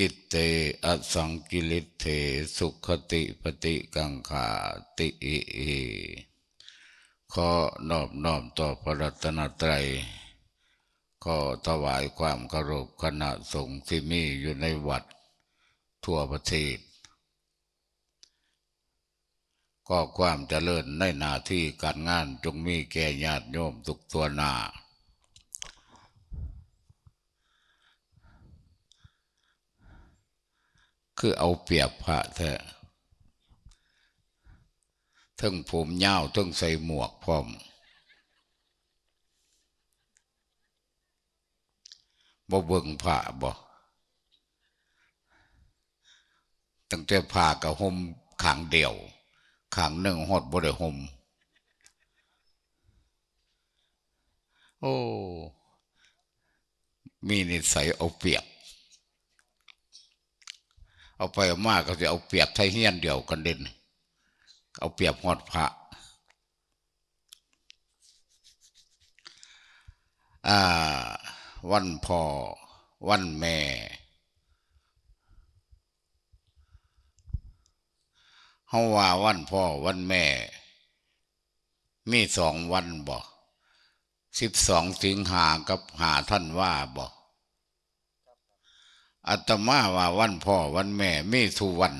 กิตเตอสังกิลิเทสุขติปฏิกังขาติอิอิขอนอบน้อมต่อพระรัตนตรัยขอถวายความเคารพคณะสงฆ์ที่มีอยู่ในวัดทั่วประเทศก็ความเจริญในหน้าที่การงานจงมีแก่ญาติโยมทุกตัวหน้าคือเอาเปรียบพระถอะทั้งผมเยาทั้งใส่หมวกพร้อมบ่เบิ่งผ้าบ่ ตั้งแต่ผ่ากับห่มขางเดียวขางหนึ่งหอดบ่ได้ห่ม โอ้มีนิสัยเอาเปรียบเอาไปมากก็จะเอาเปียบไทยเฮียนเดียวกันเด่นเอาเปียบหอดพระวันพ่อวันแม่เฮาว่าวันพ่อวันแม่ มีสองวันบอก สิบสองสิงหากับหาท่านว่าบอกอาตมาว่าวันพ่อวันแม่ไม่ทุวัน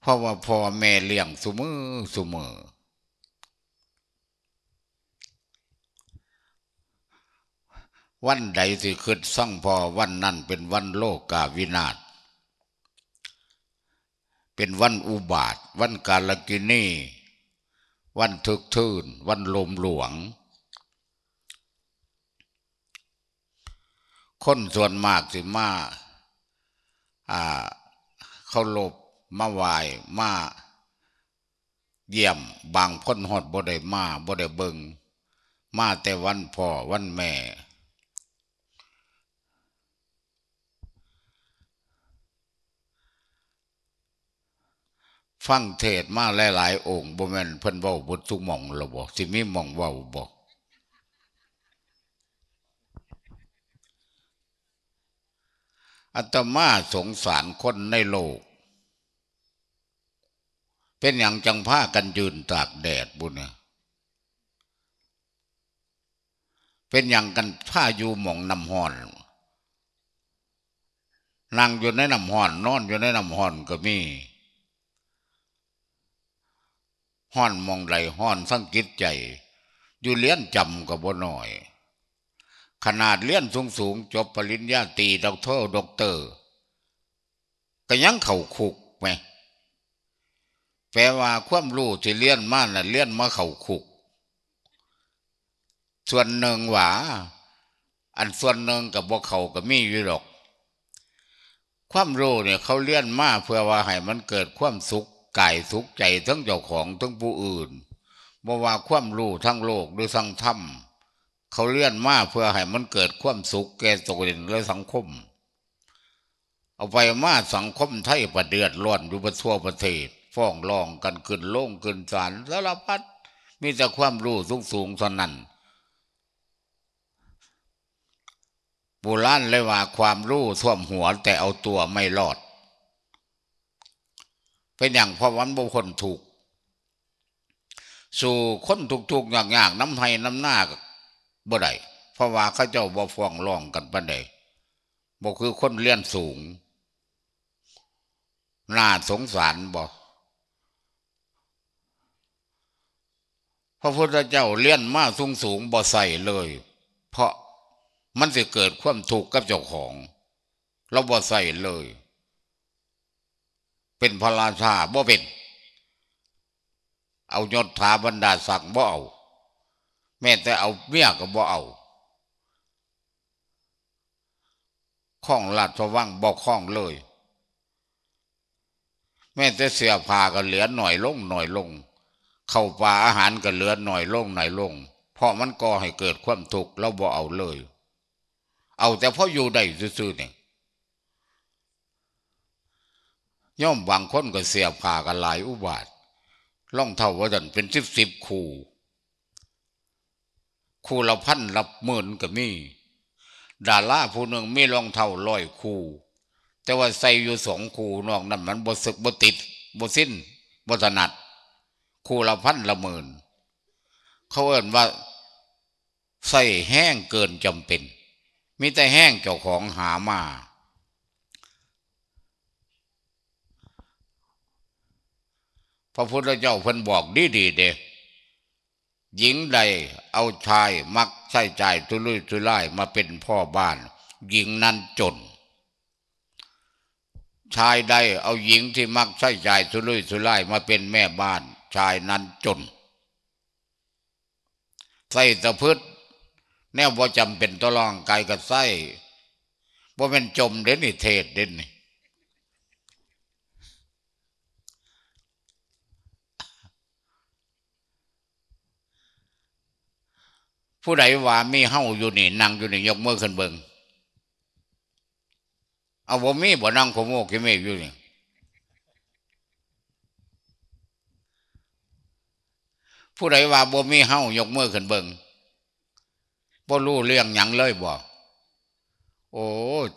เพราะว่าพ่อแม่เลี้ยงสมือสมือวันใดที่คืดสั่งพอวันนั้นเป็นวันโลกกาวินาศเป็นวันอุบาทวันกาลกินีวันทึกทื่นวันลมหลวงคนส่วนมากสิมาอ่าเขาลบมาไหวมาเยี่ยมบางพ้นหอดบ่ได้มาบ่ได้เบิงมาแต่วันพ่อวันแม่ ฟังเทศมาหลายๆองค์บ่แม่นเพิ่นเว้าบุตรทุกหม่องเราบอกสิมีหม่องเว้าบอกอัตมาสงสารคนในโลก เป็นอย่างจังผ้ากันยืนตากแดดบุญเนี่ยเป็นอย่างกันผ้าอยู่หมองน้ำห่อนนั่งอยู่ในน้ำห่อนนอนอยู่ในน้ำห่อนก็มีห่อนมองไหลห่อนสังกิตใจ อยู่เลี้ยนจำกบบ่หน่อยขนาดเลี้ยนสูงสูงจบปริญญาตรีด็อกเตอร์ด็อกเตอร์ ก็ยังเข่าคุกไหมแปลว่าความรู้ที่เลี้ยนมาน่ะเลี้ยนมาเข่าคุก ส่วนหนึ่งหวาอันส่วนหนึ่งกับบกเขาก็มีอยู่หรอกความรู้เนี่ยเขาเลี้ยนมา เพื่อว่าให้มันเกิดความสุขกายสุขใจ ทั้งเจ้าของทั้งผู้อื่นบ่ว่าความรู้ทั้งโลกโดยสทั้งธรรมเขาเลื่อนมาเพื่อให้มันเกิดความสุขแก่ตัวเองและสังคม เอาไปมาสังคมไทยประเดือดร้อนอยู่ประทั่วประเทศฟ้องร้องกันขึ้นโล่งขึ้นศาลสารพัดมีแต่ความรู้สูงสูงสนั่นโบราณเลยว่าความรู้ท่วมหัวแต่เอาตัวไม่รอด เป็นอย่างพอวันบุคคลถูก สู่คนถูกๆอย่างๆน้ำไทยน้ำหน้าบ่ได้เพราะว่าเขาเจ้าบ่ฟ้องร้องกันปันใดบ่คือคนเลี้ยนสูงน่าสงสารบ่พระพุทธเจ้าเลี้ยนมาสูงสูงบ่ใส่เลย เพราะมันจะเกิดความถูกกับเจ้าของเราบ่ใส่เลย เป็นพระราชาบ่เป็น เอายศถาบรรดาศักดิ์บ่เอาแม้แต่เอาเมียก็บ่เอา ข้องลาดสว่างบอกข้องเลย แม้แต่เสื้อผ้าก็เหลือหน่อยลงหน่อยลง เข้าปลาอาหารก็เหลือหน่อยลงหน่อยลง เพราะมันก่อให้เกิดความทุกข์เราบ่เอาเลย เอาแต่พออยู่ได้ซื่อๆเนี่ย ย่อมบางคนก็เสียผ่ากันหลายอุบาทล่องเท่าว่าดันเป็นสิบสิบคู่คู่ละพันรับหมื่นก็มี ดาราผู้หนึ่งมีรองเท้าร้อยคู่ แต่ว่าใส่อยู่สองคู่นอกนั้นมันบสศึกบติดบสิ้นบสถนัด คู่ละพันละหมื่นเขาเอ่นว่า ใส่แห้งเกินจำเป็นมีแต่แห้งเจ้าของหามาพระพุทธเจ้าเพิ่นบอกดีดีเด้หญิงใดเอาชายมักใช้จ่าย ทุลุยทุล่ายมาเป็นพ่อบ้าน หญิงนั้นจน ชายใดเอาหญิงที่มักใช้จ่ายทุลุยทุล่ายมาเป็นแม่บ้าน ชายนั้นจนใส่ตะพืชแนวว่จำเป็นตลองกายกับไส้ว่เป็นจมเด่นนี่เทศเด่นนี่ผู้ใดว่ามีเฮาอยู่นี่นั่งอยู่นี่ยกมือขึ้นเบิงเอาบ่มีบ่นั่งขโมกี่เมฆอยู่นี่ผู้ใดว่าบ่มีเฮายกมือขึ้นเบิงบ่รู้เรื่องหยังเลยบ่โอ้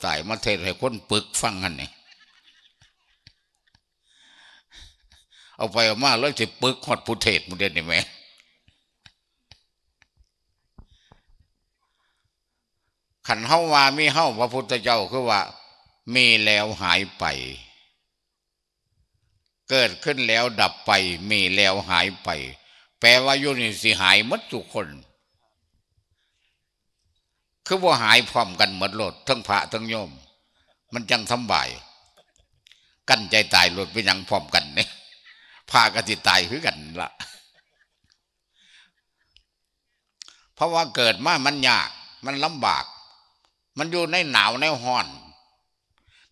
ตายมาเทศให้คนปึกฟังกันนี่เอาไปเอามาแล้วสิปึกหอดผู้เทศมุเด่นนี่แม่ขันเฮาว่ามีเฮาพระพุทธเจ้าคือว่า มีแล้วหายไป เกิดขึ้นแล้วดับไป มีแล้วหายไป แปลว่ายุนี่สิหายมัดทุกคน คือว่าหายพร้อมกันหมดโลด ทั้งพระทั้งโยม มันจังทำบายกั้นใจตายหลุดไปยังพร้อมกันเนี่ยพากติตายคือกันละเพราะว่าเกิดมามันยาก มันลำบากมันอยู่ในหนาวในห้อน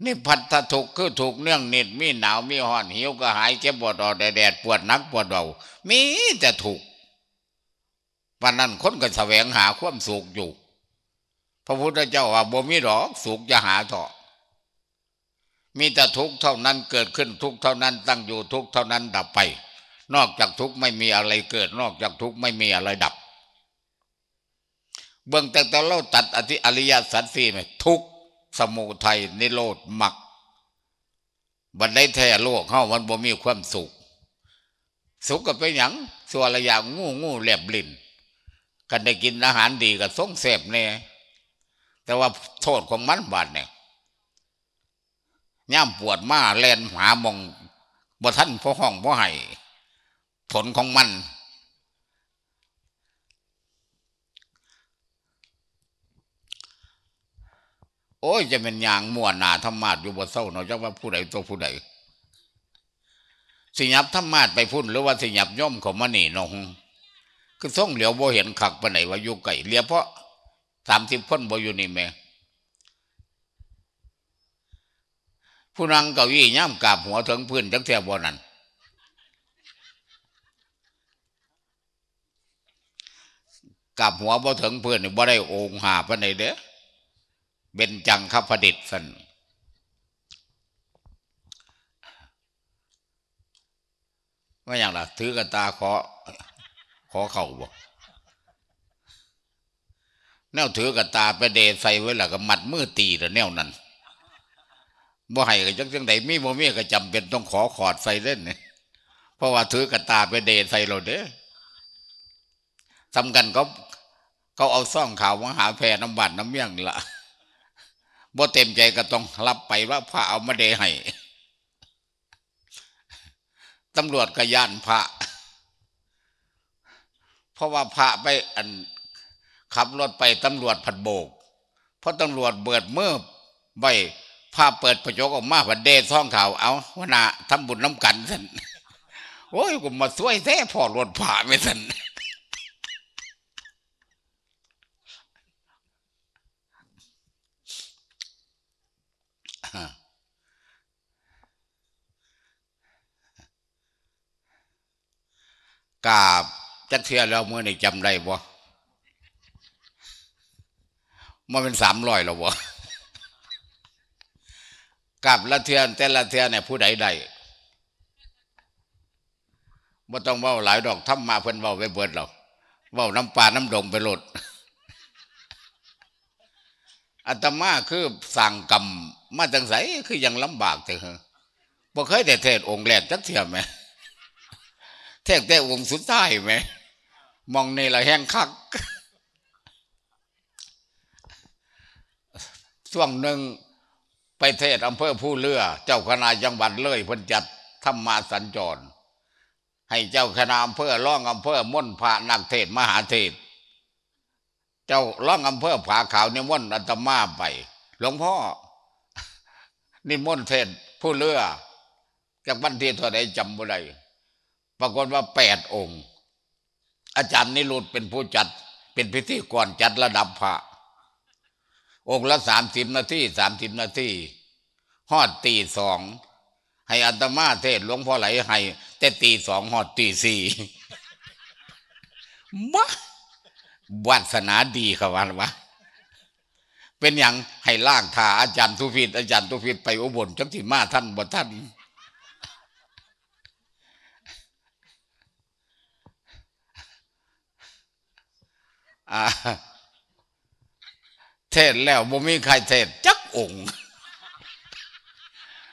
นี่พันถถูกคือถูกเนื่องเน็ดมีหนาวมีห้อนหิวก็หายเจ็บปวดออดแดดปวดนักปวดเบามีแต่ถูกวันนั้นคนก็แสวงหาความสุขอยู่ พระพุทธเจ้าว่าบ่มีหรอกสุขจะหาเถาะมีแต่ทุกข์เท่านั้นเกิดขึ้นทุกข์เท่านั้น ตั้งอยู่ทุกข์เท่านั้นดับไป นอกจากทุกข์ไม่มีอะไรเกิด นอกจากทุกข์ไม่มีอะไรดับเบื้องแต่แต่เราตัดอธิอริยสัจสี่ไหมทุกสมุทัย นิโรธมักบันไดแท้โลกเข้ามันบ่มีความสุขสุขกับไปหยังส่วนระยะงูงูแหลบลิ่นกันได้กินอาหารดีกับส่งเสพเนี่ยแต่ว่าโทษของมันบาดเนี่ยย่ำปวดมาแลนหามองบ่ท่านพ่อห้องพ่อไห้ผลของมันโอ้ย จะเป็นยางม่วนหนาธรรมาตอยู่บนเศร้าเนาะจักว่าผู้ใดตัวผู้ใดสิยับธรรมาตไปพุ่นหรือว่าสิยับย่อมของมันนีนองคือส่งเหลียวโบเห็นขักไปไหนว่าอยู่ไก่เลียเพราะสามสิบ้นโบอยู่นี่แม่ผู้นางเก้าอี้ย่ำกาบหัวถึงพื้นจักเทียบอนั่นกาบหัวบ่ถึงพื้นนี่บ่ได้องหาไปไหนเด้อเบญจังคพระดิษสันว่าอย่างล่ะถือกระตาขอขอเข่าบอกแนวถือกระตาไปเดใส่ไว้ล่ะก็มัดมือตีแต่แนวนั้นบ่ให้ก็จังจังใดมีบ่มีก็ จำเป็นต้องขอขอดใส่เล่นเนี่ย เพราะว่าถือกระตาไปเดใส่เราเด้ทำกันก็ เขาเอาซ่องข่าวมาหาแพรน้ำบัตรน้ำเมี่ยงละ่ะบ่เต็มใจก็ต้องรับไปว่าพระเอามาเดให้ตำรวจก็ย่านพระ เพราะว่าพระไปอันขับรถไปตำรวจผัดโบก เพราะตำรวจเบิดเมื่อใบพระเปิดประโยคออกมาผัดเดซ่องข่าว เอาวนาทำบุญน้ำกันสันโอ้ยผมมาช่วยแท้พอรถผ่าไม่สันกาบจันเทียแล้วเมื่อนี่จำได้บ่มันเป็นสามร้อยแล้วบ่กาบละเทียนแต่ละเทียนเนี่ยผู้ใดได้บ่ต้องเว้าหลายดอกทำมาเพิ่นเว้าไปเบิดเราเว้าน้ำปลาน้ำดงไปหลดอัตมาคือสั่งกรรมมาจังไสคือยังลำบากเถอะบ่เคยแต่เทศ องค์แรกจักเทียมไหมแทกแต่วงสุดท้ายไหม มองในละแห้งคักช่วงหนึ่งไปเทศอำเภอผู้เลือ เจ้าคณะจังหวัดเลยพันจัดธรรมาสัญจร ให้เจ้าคณะอำเภอล่อง อำเภอม่นพระนักเทศมหาเทศ เจ้าล่อง อำเภอผาขาวนี่ม่นอัตมาไป หลวงพ่อนี่ม่นเทศผู้เลือจากบันทีเท่าไดจำบุได้ปรากฏว่าแปดองค์ อาจารย์นิรุตเป็นผู้จัด เป็นพิธีกรจัดระดับพระ องค์ละสามสิบนาทีสามสิบนาทีหอดตีสองให้อัตมาเทศหลวงพ่อไหล ให้ แต่ตีสองหอดตีสี่บ้าวาสนาดีขวันวะเป็นอย่างให้ล่างทาอาจารย์ทุพิตอาจารย์ทุพิตไปอุบลจังที่มาท่านบ่ท่านเทศแล้วบ่มีใครเทศจักองค์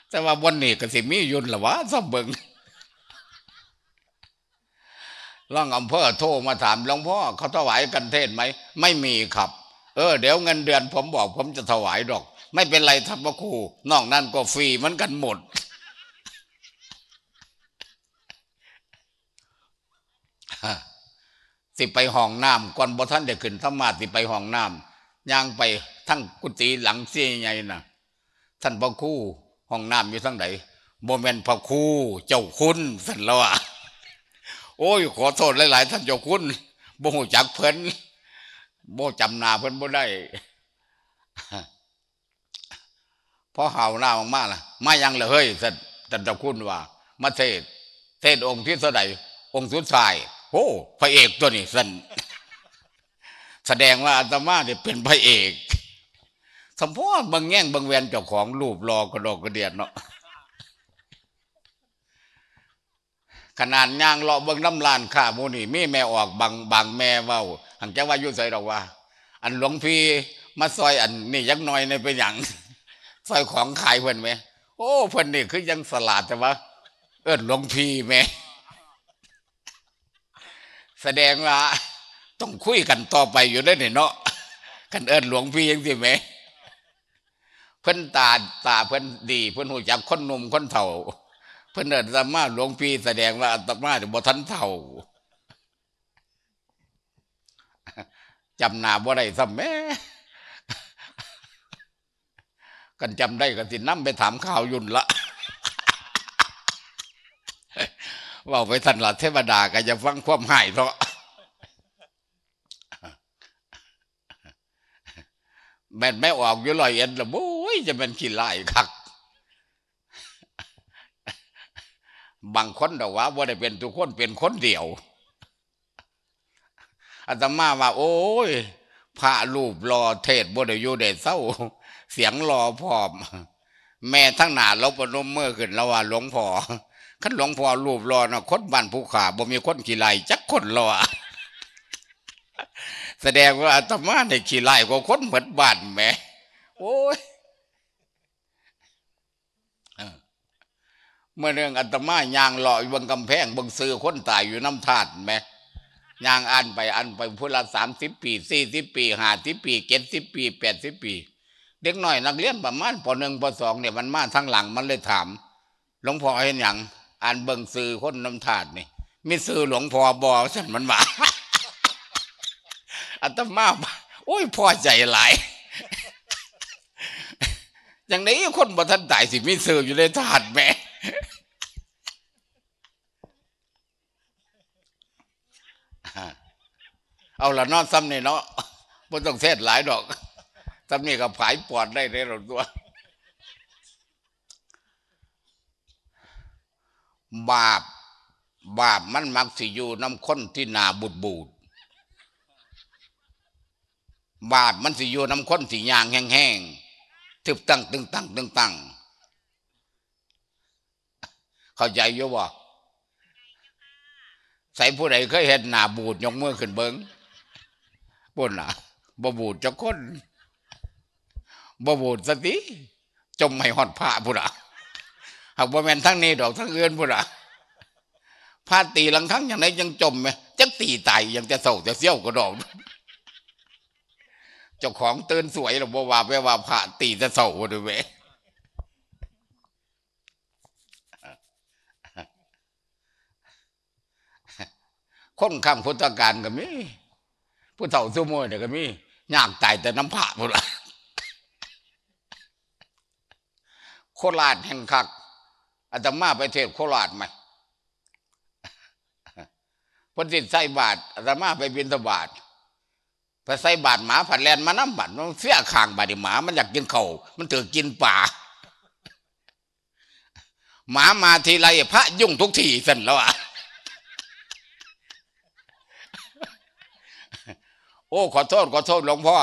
แต่ว่าวันนี้ก็สิมียุนละวะสับเบิงล่องอำเภอโทรมาถามหลวงพ่อเขาถวายกันเทศไหม ไม่มีครับ เออเดี๋ยวเงินเดือนผมบอกผมจะถวายดอก ไม่เป็นไรทับพระครูนอกนั่นก็ฟรีมันกันหมดฮะสิไปห้องน้ำก่อนบ่ท่านได้ขึ้นธรรมาสิไปห้องน้ำย่างไปทั้งกุฏิหลังเสียใหญ่น่ะ ท่านพระคู่ห้องน้ำอยู่ทั้งไหนโมเมนพระคู่เจ้าคุณสันละวะโอ้ย ขอโทษหลายๆท่านเจ้าคุณโบหูจักเพิ่นบจำนาเพิ่นบได้พอเห่าหน้ามากๆล่ะมายังเลยเฮ้ยสันเจ้าคุณว่ามาเทศเทศองค์ที่เท่าไหร่องค์สุดท้ายโอ้พระเอกตัวนี้สันแสดงว่าอาตมาเนี่ยเป็นพระเอก สมพอบางแง่งบางแวนเจ้าของรูปรอกระดกกระเดียดเนาะ ขนาดย่างเลาะเบิ้งน้ำลานข้ามูนี่มีแม่ออกบางบางแม่เว้าหังจะว่ายุ่ใส่เราว่า อันหลวงพี่มาซอยอันนี่ยักน้อยในเป็นอย่างซอยของขายเพื่อนไหมโอ้เพื่อนนี่คือยังสลาดแต่ว่าเออหลวงพี่แม่แสดงว่าต้องคุยกันต่อไปอยู่ได้เนาะกันเอิญหลวงพี่ยังสิไหม เพิ่นตาตาเพิ่นดี เพิ่นหูจากคนหนุ่มคนเฒ่า เพิ่นเอิญธารมา หลวงพี่แสดงว่าสามาจะบ่ทันเฒ่า จำนาบ่ได้ซ้ำแม่กันจำได้กันสิน้ำไปถามข่าวยุ่นละว่าไปทันหลัเทวดา ก็จะฟังความหายเพราะแม่นไม่ออกอยู่ลอยเอ็นละโอ้ยจะเป็นขี้ไล่คัก บางคนดอกว่าว่าได้เป็นทุกคนเป็นคนเดียว อาตมาว่า โอ้ยพระรูปรอเทศบ่ได้อยู่ได้เศร้าเสียงรอพร้อม แม่ทั้งหนาลบนมเมื่อขึ้นแล้วว่าหลวงพ่อขันหลวงพ่อรูปรอเนาะคนบ้านภูขาบ่ มีคนขี่ไล่จักคนรอแสดงว่าอาตมาในขี่ไล่กว่าคนเหมือนบ้านแม่โอ้ยเมื่อเรื่องอาตมายางหล่อยู่บนกำแพงบังซื้อคนตายอยู่น้ำธาไแม่ยางอันไปอันไปพุทธละสามสิบปีสี่สิบปีห้าสิบปีเจ็ดสิบปีแปดสิบปี เด็กหน่อย นักเรียนประมาณปหนึ่งปสองเนี่ยมันมาทั้งหลังมันเลยถาม หลวงพ่อเห็นอย่างอ่านเบิ่งซื้อคนน้ำถาดนี่มีซื้อหลวงพ่อบอฉันมันว่าอัตมา โอ้ยพ่อใจหลายอย่างนี้คนบัทันตายสิมีซื้ออยู่ในถาดแม่เอาละนอนซ้ำนี่เนาะบ่ต้องเทศหลายดอกซ้ำนี่ก็ผายปอดได้ในเราตัวบาปบาปมันมักสิอยู่น้ำค้นที่นาบูดบูดบาปมันสิอยู่น้ำค้นสียางแห้งๆทึบตั้งตึงตั้งตึงตั้งเข้าใจอยู่บ่ใส่ผู้ใดเคยเห็นหนาบูดยกมือขึ้นเบิงบุ่นล่ะบ่บูดจะค้นบ่บูดสติจมไม่หอดผ้าผุ้ใละหากว่าแม่นทั้งนี้ดอกทั้งเอื้อนพุ่นะพาตีหลังครั้งอย่างไรยังจมไหมจักตีตายยังจะเศร้าจะเสี้ยวก็ดอก เจ้าของเตือนสวยหรอกว่าไปว่า พระ ตีจะเศร้าด้วยเว้คนข้ามพุทธการก็มีผู้เฒ่าสู้มวยเด็กก็มี ยากตายแต่น้ำผ่าหมดละโคราชแห่งคักอาตมาไปเทศโคราชไหมพนติ์ใส่บาทอาตมาไปบินตบาทไปใส่บาทหมาผัดแลนมาน้ำบัดมันเสียคางบาดหมา มันอยากกินเขา่ามันถือกินป่าหมามาทีไรพระยุ่งทุกทีสันแล้วอ่ะโอ้ ขอโทษขอโทษหลวงพ่อ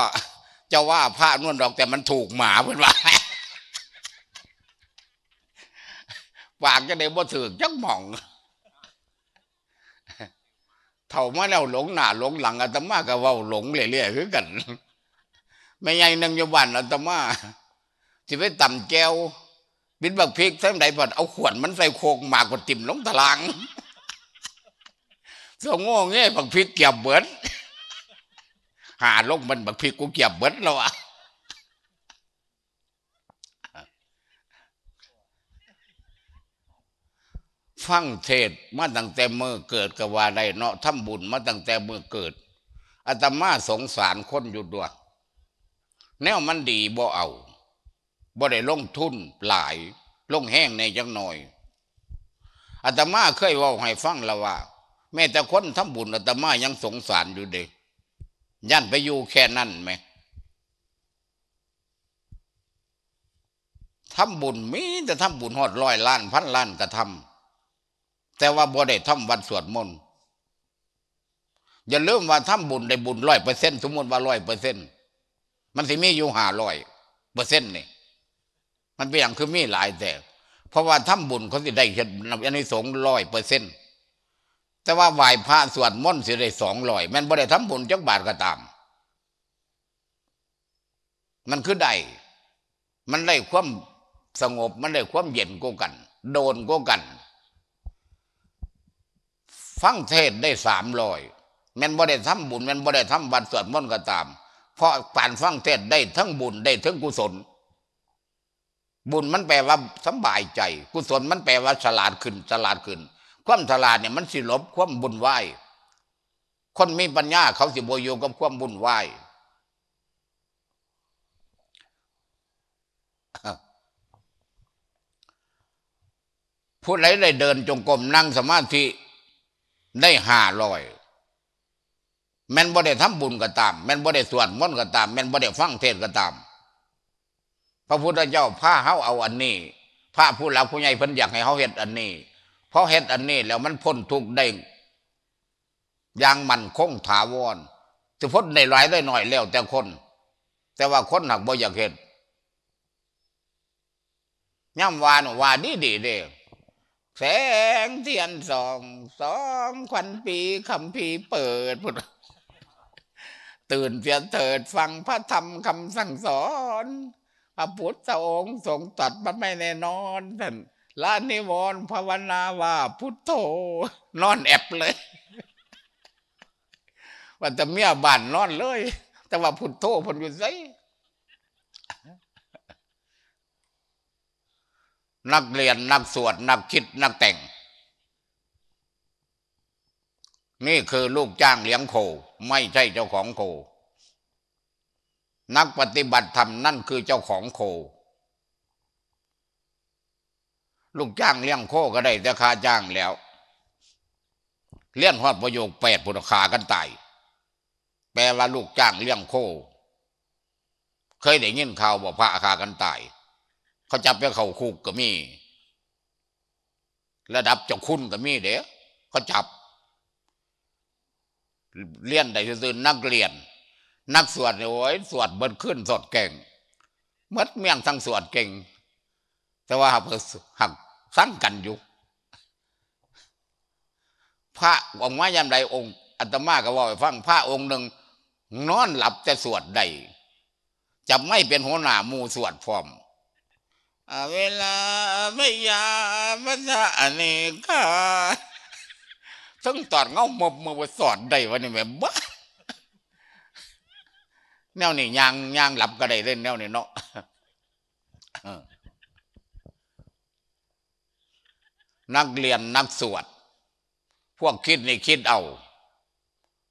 จะว่าพระนวนดอกแต่มันถูกหมาเพื่อนว่าปากจะได้บ่ถือจังหม่องเท่ามาแล้วหลงหน้าหลงหลังอาตมา ก็ว่าหลงเรื่อยๆคือกัน ไม่ใหญ่นังยบันอาตมาสิไปต่ำแก้ว บินบักพริกทั้งใดบัดเอาขวดมันใส่โคกหมากกว่า ติ่มลงตาลังสงงเงี้ยบักพริกเกียบเบิดหาลง มันบักพริกกูเกียบเบิดแล้วอะฟังเทศมาตั้งแต่เมื่อเกิดกว่าใดเนาะทำบุญมาตั้งแต่เมื่อเกิดอาตมาสงสารคนอยู่ด้วยแนวมันดีบ่เอาบ่ได้ลงทุนหลาย ลงแห้งในจังหน่อยอาตมาเคยว่าให้ฟังแล้วว่าแม้แต่คนทำบุญอาตมายังสงสารอยู่เด็กยันไปอยู่แค่นั้นไหมทำบุญมีแต่ทำบุญหอดร้อยล้านพันล้านกระทำแต่ว่าบ่ได้ท่ำวันสวดมนต์อย่าลืมว่าทำบุญได้บุญร้อยเปอร์เซ็นต์สมมติว่าร้อยเปอร์เซ็นต์มันสิมีอยู่ห้าร้อยเปอร์เซ็นต์นี่มันเป็นอย่างคือมีหลายแต่เพราะว่าทำบุญเขาสิได้เห็นอันนี้สงร้อยเปอร์เซ็นต์แต่ว่าไหว้พระสวดมนต์สิได้สองร้อยมันบ่ได้ทำบุญจักบาทก็ตาม มันคือได้มันได้ความสงบมันได้ความเย็นก็กัน โดนก็กันฟังเทศได้สามร้อยมันบ่ได้ทำบุญมันบ่ได้ทำบัตรสวดมนต์ก็ตาม เพราะการฟังเทศได้ทั้งบุญได้ทั้งกุศล บุญมันแปลว่าสบายใจ กุศลมันแปลว่าฉลาดขึ้น ฉลาดขึ้น ความฉลาดเนี่ยมันสิลบ ความบุญไหวคนมีปัญญาเขาสิบโยกับความบุญไหวผู้ใดได้เดิน จงกรมนั่งสมาธิได้ห้าร้อยแม่นบ่ได้ทำบุญก็ตามแม่นบ่ได้สวดมนต์ก็ตามแม่นบ่ได้ฟังเทศก็ตาม พระพุทธเจ้าพาเฮาเอาอันนี้พระผู้หลักผู้ใหญ่เพิ่นอยากให้เฮาเฮ็ดอันนี้เพราะเฮ็ดอันนี้ แล้วมันพ้นทุกข์ได้อย่างมันคงถาวรจะพ้นในหลายได้หน่อยแล้วแต่คน แต่ว่าคนหักบ่อยากเห็นย่ำวานว่าดีดีเด้แสงเทียนสอง สองควันปีคำพีเปิดพุทธตื่นเสียเถิดฟังพระธรรมคำสั่งสอน พระพุทธองค์ทรงตัดมันไม่แน่นอนท่านละนิวรณ์ภาวนาว่าพุทโธนอนแอบเลย ว่าจะเมียบ้านนอนเลย แต่ว่าพุทโธพนอยู่ไซนักเรียนนักสวดนักคิด นักแต่ง นี่คือลูกจ้างเลี้ยงโคไม่ใช่เจ้าของโคนักปฏิบัติธรรมนั่นคือเจ้าของโค ลูกจ้างเลี้ยงโคก็ได้แต่ค่าจ้างแล้ว เลี้ยงหอดประโยคแปดุผลคากันตายแปลว่าลูกจ้างเลี้ยงโค เคยได้ยินข่าวบอกพระคากันตายเขาจับไปเขาคุกก็มี ระดับเจ้าคุณก็มีเด้เขาจับเลี้ยนได้ซื่อนักเรียน นักสวดเนี่ยโอ้ยสวดเบิดขึ้นสดเก่งมัดเมี่ยงทั้งสวดเก่ง แต่ว่าหักหักสั่งกันอยู่ พระองค์มายามใดองค์อัตมาก็ว่าไปฟังพระองค์หนึ่งนอนหลับจะสวดใด จะไม่เป็นหัวหน้ามูสวดพร้อมเวลาไม่ยามัจาอเนกาทั้งตอดเงาหมบเมบสอดได้วันนี้แม่บ้าแนวนี่ยางยางหลับก็ได้เล่นแนวนี่เนาะนักเรียนนักสวด พวกคิดนี่คิดเอา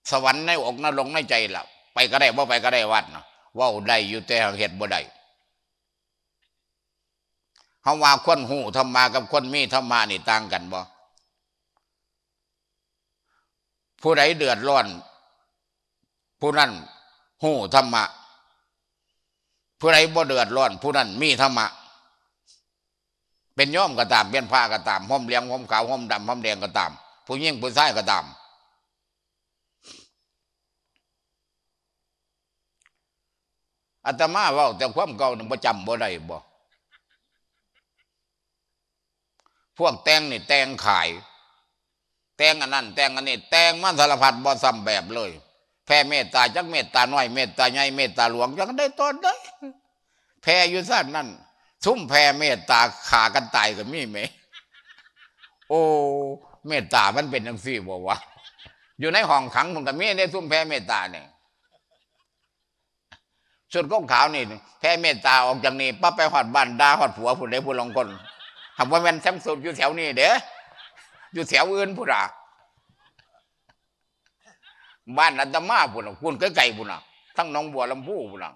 สวรรค์ในอกนรกในใจล่ะไปก็ได้ว่าไปก็ได้วัดเนาะว่าได้อยู่แต่เหตุบ่ได้คฮาว่าคนหูธรรมากับคนมีธรรมานี่ต่างกันบ่ผู้ใดเดือดร้อนผู้นั้นหูธรรมะผู้ใดบ่เดือดร้อนผู้นั้นมีธรรมะเป็นย่อมก็ตามเป็นผ้าก็ตามห้อมเลี้ยงห้อมขาวห้อมดำห้อมแดงก็ตาม ผู้ยิ่งผู้ชายก็ตามอาตมาว่าแต่ความเก่านี่ประจำบ่ได้บ่พวกแตงนี่ แตงขายแตงอันนั้น แตงอันนี้แตงมันสารพัดบ่ซ้ำแบบเลย แพ่เมตตาจักเมตตาน้อยเมตตาใหญ่เมตตาหลวงจักได้ตอนได้แพ่อยู่สั้นนั่นทุ่มแพ่เมตตาขากันตายกับมีไหมโอ้เมตตามันเป็นยังสี่บอกว่าอยู่ในห้องขังมันกับมีได้ทุ่มแพ่เมตตาเนี่ยสุดก้องขาวนี่ แพ่เมตตาออกจากนี้ป้าไปหอดบ้านดาหอดผัวผู้ใดผู้ลงกนหากว่าแม่นซัมสุดอยู่แถวนี้เด้ออยู่แถวอื่นพุ่นอ่ะบ้านอัตมาพุ่นคุณใกล้ๆพุ่นอ่ะทั้งน้องบัวลำพูพุ่นอ่ะ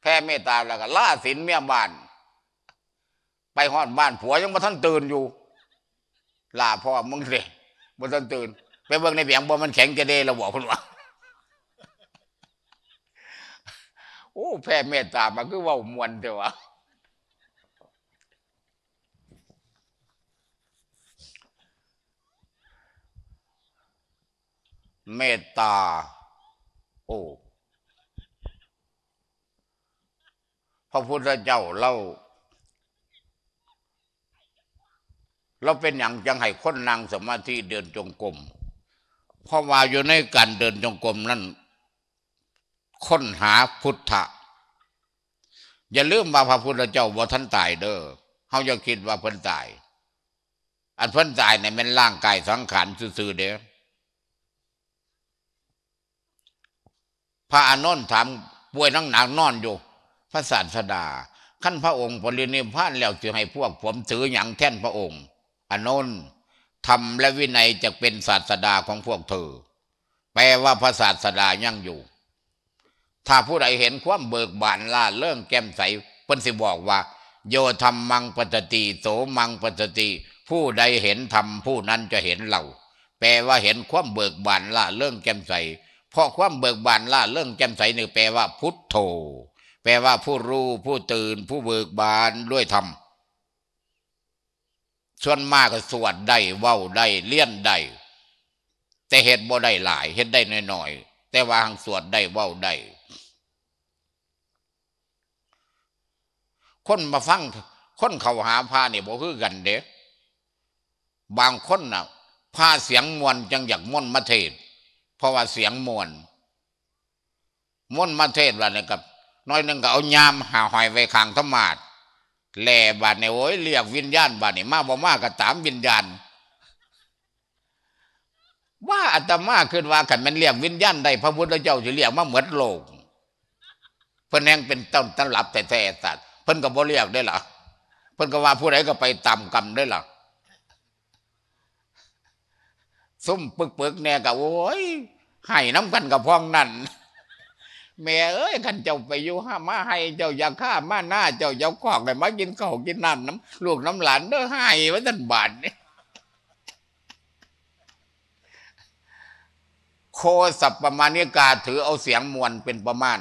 แพ่เมตตาแล้วก็ล่าสินเมียบ้าน ไปหอดบ้านผัวยังมาท่านตื่นอยู่ลาพ่อมึงเลยมาท่านตื่นไปเบิ่งในเบียงบวมันแข็งจะเด้เราบอกพุ่นว่าโอ้แพ่เมตตามาคือว่ามวนเถอะวะเมตตา โอ้พระพุทธเจ้าเราเราเป็นอย่างจังให้คนนั่งสมาธิเดินจงกรมเพราะว่าอยู่ในการเดินจงกรมนั้นค้นหาพุทธะอย่าลืมว่าพระพุทธเจ้าบ่ท่านตายเด้อเขาอย่าคิดว่าเพิ่นตาย อันเพิ่นตายในเป็มนร่างกายสังขารซื่อๆเด้อพระอานนท์ถามป่วยนั่งหนักนอนอยู่ พระศาสดา ขั้นพระองค์ปรินิพานแล้วจึงให้พวกผมถืออย่างแท่นพระองค์อานนท์ทำและวินัยจะเป็นศาสดาของพวกเธอ แปลว่าพระศาสดายั่งอยู่ ถ้าผู้ใดเห็นความเบิกบานล่าเรื่องแก้มใสเพิ่นสิบอกว่า โยธรรมมังปจติโสมังปจติผู้ใดเห็นธรรมผู้นั้นจะเห็นเราแปลว่าเห็นความเบิกบานล่าเรื่องแก้มใสพอความเบิกบานล่าเรื่องแจ่มใสนี่แปลว่าพุทโธแปลว่าผู้รู้ ผู้ตื่นผู้เบิกบานด้วยธรรมส่วนมากก็สวดได้เว้าได้เลี่ยนได้แต่เห็ดบ่ได้หลายเห็ดได้น้อยๆแต่ว่าหังสวดได้เว้าได้ คนมาฟัง คนเขาหาพาเนี่ยบอกคือกันเด้บางคนน่ะพาเสียงมวนจังอยากม่นมาเทศเพราะว่าเสียงมวนม้วนมาเทศวานนียกับน้อยนึงก็เอายามหาหอยไว้ขังธรรมาดแหล่บาดในโอ้ยเรียกวิญญาณบาดนี่มาบ่มากก็ตามวิญญาณ ว่าอาตมาขึ้นว่าขันมันเรียกวิญญาณได้ พระพุทธเจ้าจะเรียกมาเหมือนโลก เพิ่นแหงเป็นต้นตลับแต่แต่ตัดเพิ่นก็บ่เรียกได้หรอเพิ่นก็ว่าผู้ใดก็ไปตามกรรมได้หรอซุ่มปึกปึกแน่กะโอ้ยให้น้ำกันกับพ้องนั่นแม่ เอ้ยกันเจ้าไปอยู่ห้ามาให้เจ้าอยากฆ่ามาหน้าเจ้าอยากขอกเลยมากินข้าวกินน้ำน้ำลูกน้ำหลานเด้อให้ไว้ท่านบาทนี่โคสับประมาณนี้กา ถือเอาเสียงมวลเป็นประมาณ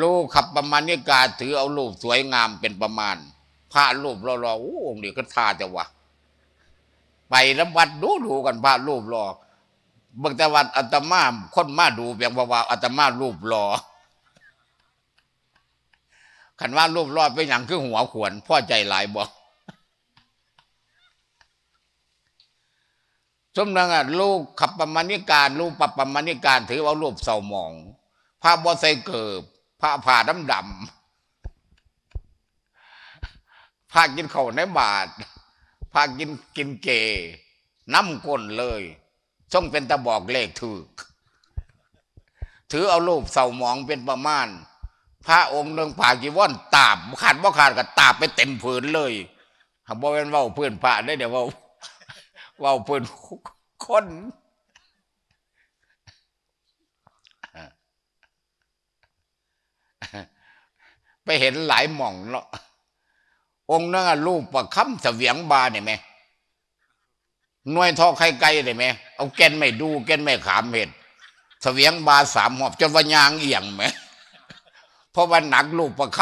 ลูกขับประมาณนี้กาถือเอารูปสวยงามเป็นประมาณพระรูปรอๆโอ้โหเดี๋ยวก็ท่าจะวะไปแล้ววัดดูดูกันพระรูปหล่อบางแต่วัดอัตมาคนมาดูเพียงว่าวาอัตมารูปหล่อขันว่ารูปหล่อไปอย่างคือหัวขวนพ่อใจหลายบอกสมนังอ่ะลูกขับปมานิการลูกปับปมานิการถือว่ารูปเสาหมอง พระบอสไซเกิบพระผ่าดำดำพากินเข่าในบาทพากินกินเก น้ำก้นเลย ช่องเป็นตะบอกเลขถือถือเอารูปเสาหมองเป็นประมาณ พระองค์เนึ่งผ่ากีว่อนตาบขาดบ่ขาดกับตาบไปเต็มผืนเลยหาบ่เป็นว่าเพื่อนพระได้เดี๋ยวว่าว่าเพื่อนคนไปเห็นหลายหม่องเนาะองค์นั่งรูปประคำเสวียงบาเนี่ยไหมหน่วยทอไข่ไก่ี่ยไหมเอาแกนไม่ดู แกนไม่ขามเห็ด เสวียงบาสามหอบจนวันยางเอียงไหม เพราะว่าหนักลูกประค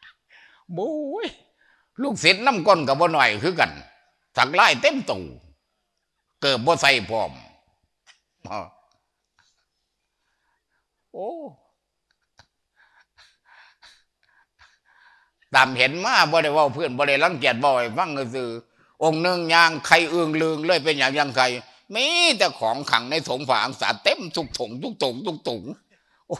ำบุ้ยลูกศิษย์น้ำก้นกับบ่หน่อยคือกัน สักไล่เต็มตูเกิดบ่ใส่พร้อมโอ้ตาม เห็นมาบ่ได้ว่าเพื่อนบ่ได้รังเกียจบ่อยฟังก็คือองค์หนึ่งยางใครเอืองลืงเลยเป็นอย่างยังใครมีแต่ของขังในสงฝาอังสาเต็มทุกถงทุกถงทุกถงโอ้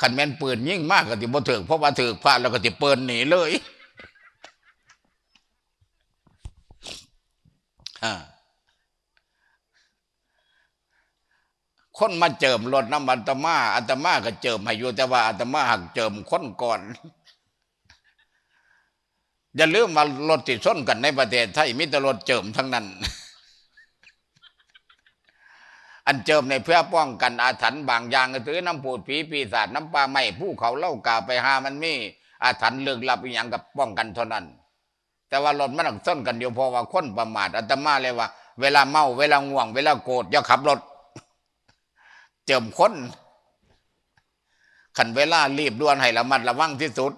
ขันแม่นปืนยิ่งมากก็ติบ่ถึกเพราะว่าถึกพลาดแล้วก็ติเปินหนีเลย คนมาเจิมรถน้ำอัตมาอัตมาก็เจิมให้อยู่แต่ว่าอัตมาหักเจิมคนก่อนอย่าลืมว่ารถที่ส้นกันในประเทศไทยมิตรรถเจิมทั้งนั้น อันเจิมในเพื่อป้องกันอาถรรพ์บางอย่างถือน้ำปูดผีปีศาจน้ำปลาไหม่ผู้เขาเล่ากาไปหามันมี อาถรรพ์เลือกลับอย่างกับป้องกันเท่านั้น แต่ว่ารถมันส้นกันเดียวพอว่าคนประมาทอัตมาเลยว่า เวลาเมาเวลาง่วงเวลาโกรธอย่าขับรถ เจิมคนขันเวลารีบด่วนให้ระมัดระวังที่สุด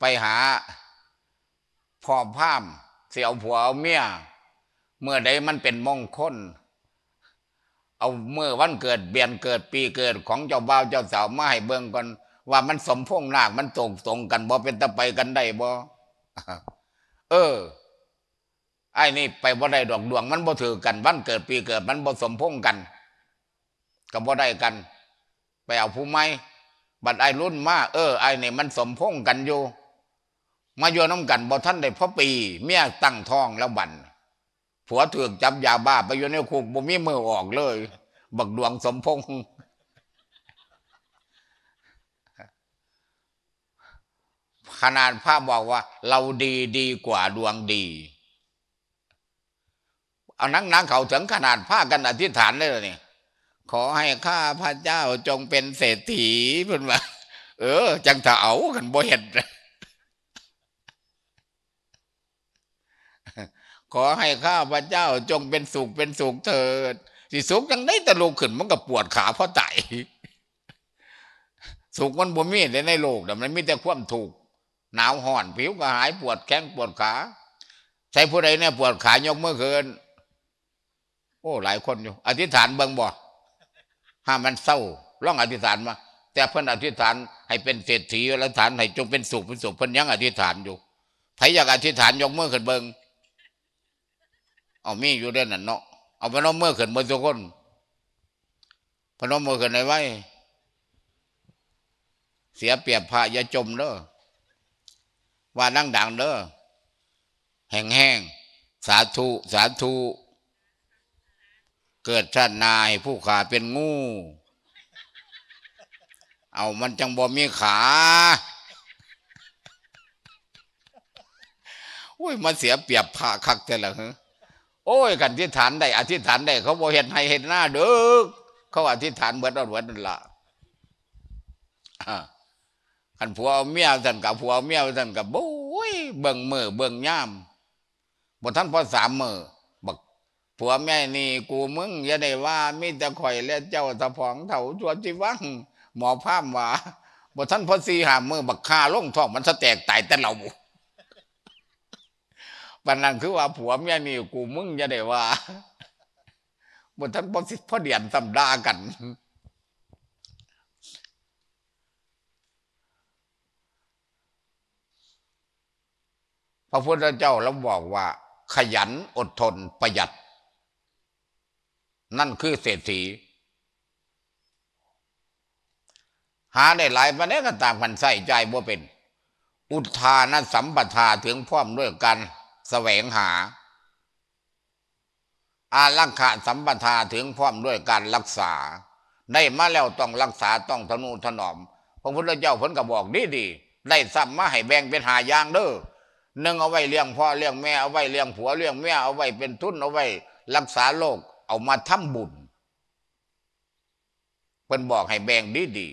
ไปหาพ่อพาม เสียเอาผัวเอาเมียเมื่อใดมันเป็นมงคลเอาเมื่อวันเกิดเบียนเกิดปีเกิดของเจ้าบ่าวเจ้าสาวมาให้เบิ่งก่อนว่ามันสมพงหนักมันตรงตรงกันบ่เป็นตะไปกันได้บ่เออไอ้นี่ ไปบ่ได้ดอกดวง มันบ่ถือกันวันเกิดปีเกิดมันบ่สมพงกัน ก็บ่ได้กัน ไปเอาผู้ไม่บัดไอ้รุ่นมา เออไอ้นี่มันสมพงกันอยู่มาโยน้ำกันบ่ท่านได้พระปีเมียตั้งท้องแล้วบันผัวถือจับยาบ้าไปโยนในคุกบ่มีมือออกเลย บักดวงสมพงษ์ขนาดพระบอกว่า เราดีดีกว่าดวงดี เอานังนังเขาถึงขนาดผ้ากันอธิษฐานเลยนี่ขอให้ข้าพระเจ้าจงเป็นเศรษฐีเพื่อนว่าเออ จังถ้าเอากันบ่เห็นนขอให้ข้าพระเจ้าจงเป็นสุขเป็นสุขเถิดสิสุขยังได้แต่ลุกขึ้นมันก็ปวดขาเพราะไตสุขมันบ่มีแต่ในโลกแต่มันมีแต่ความถูกหนาวห่อน ผิวก็หายปวดแข้งปวดขาใช้ผู้ใดเนี่ยปวดขา ยกเมื่อคืนโอ้หลายคนอยู่ อธิษฐานเบิ่งบ่ห้ามันเศร้าร้องอธิษฐานมา แต่เพิ่นอธิษฐาน ให้เป็นเศรษฐีอธิษฐานให้จงเป็นสุขเป็นสุขเพิ่นยัง อธิษฐานอยู่ใครอยากอธิษฐานยกมื่อคืนเบิ่งเอามีอยู่ได้นั่นเนาะเอาพนมมื่อขึ้นบอทุกคนพนมมือขึ้นไหนไว้เสียเปียบพระอย่าจมเด้อว่านั่งดังเด้อแห้งแห้งสาธุสาธุเกิดชาตินายผู้ขาเป็นงูเอามันจังบ่มีขาอุ้ยมันเสียเปียบพระคักแต่ละเฮ้โอ้ยกันที่ฐานได้อธิษฐานได้ เขาบอกเห็นให้เห็นหน้าเด้อเขาอธิษฐานเบิดเอาเบิดนั่นละขันผัวเอาเมียสั่นกับผัวเอาเมียสั่นกับโอ้ยเบิ่งมือเบิ่งย่ามบทท่านพอสามมือบักผัวแม่นี่กูมึงอย่าได้ว่ามีแต่ข่อยและเจ้าสะพองเถาชวนจีวังหมอภาพว่าบทท่านพอสี่หามือบักคาล่งท้องมันสะแตกตายแต่เราปันนั้นคือว่าผัวเมียนี่กูมึงจะได้ว่าบนท่านพอสิ์พ่อเดียนสำดากัน พระพุทธเจ้าเราบอกว่า ขยันอดทนประหยัด นั่นคือเศรษฐีหาได้หลายมาเนี้ก็ตามพันใส่ใจบ่เป็น อุทานสัมปทาถึงพร้อมด้วยกันแสวงหา อาลังขาสัมปทา ถึงพร้อม ด้วยการรักษา ได้มาแล้ว ต้องรักษาต้องทนุถนอมพระพุทธเจ้าเพนก็บอก ดีดีได้ซ้ำมาให้แบ่งเป็นหายางเด้อหนึ่งเอาไว้เลี้ยงพ่อเลี้ยงแม่เอาไว้เลี้ยงผัวเลี้ยงแม่เอาไว้เป็นทุนเอาไว้ รักษาโลกเอามาทำบุญเป็นบอก ให้แบ่งดีดี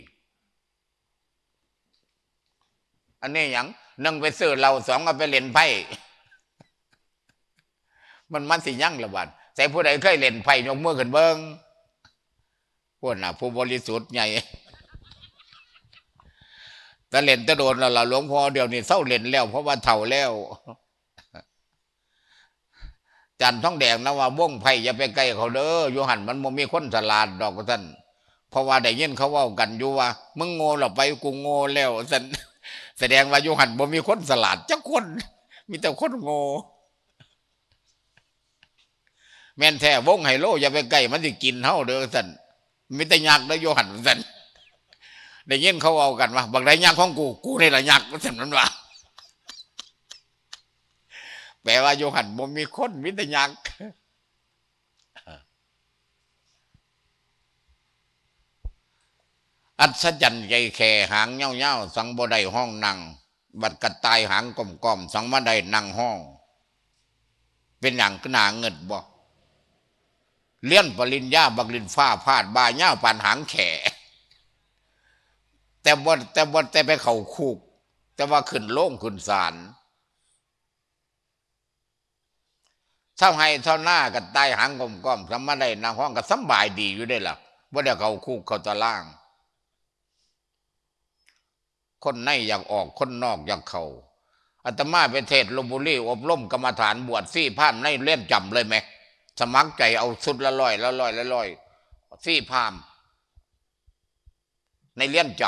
อันนี้อย่างหนึ่งไปซื้อเราสองเอาไปเล่นไพ่มันมันสิยั่งละบัดแต่ผู้ใดเคยเล่นไพ่ยกมือขึ้นเบิ้งพวกน่ะ ผู้บริสุทธิ์ใหญ่ แต่เล่นตะโดนเราหลวงพ่อเดี๋ยวนี้เศร้าเล่นแล้วเพราะว่าเท่าแล้วจันท้องแดงนะว่าว่งไผ่อย่าไปใกล้เขาเด้อยูหันมันมมีคนสลาดดอกท่านเพราะว่าได้ยินเขาว่ากันอยู่ว่ามึงโง่หรอไปกูโง่แล้วสนแสดงว่ายูหันมมีคนสลาดจักคน มีแต่คนโง่แม่นแท้วงไฮโลอย่าไปไก้มันสิกินเฮาเด้อสันมิตรยักษ์ได้โยหันสันได้ยินเขาเอากันว่าบางไรยักษ์ของกู กูนี่แหละยักษ์สันมันว่าแปลว่าโยหันบ่มีคนมิตรยักษ์อัศจรรย์ใจแข่หางเง่าเง่สังบดได้ห้องนั่งบัดกระตายหางกลมๆ สังมาได้นั่งห้อง เป็นอย่างกระหนาเงิดบอกเลี้ยนปริญญาบักลินฟ้าพาดบาญ่าปานหางแข่ แต่บ่แต่บ่แต่ไปเข่าคุกแต่ว่าขึ้นโล่งขึ้นสารเท่าให้เท่าหน้ากันใต้หางก้มก้มสำมาได้นางห้องก็สบายดีอยู่ได้หรือว่าเดี๋ยวเขาคูกเขาตะล่าง คนในอยากออกคนนอกอยากเขาอาตมาไปเทศลบุรีอบรมกรรมฐานบวชซี่ผ้านในเล่มจำเลยไหมสมัครใจเอาสุดละลอยละลอยละลอยซี่พามในเลี้ยนจ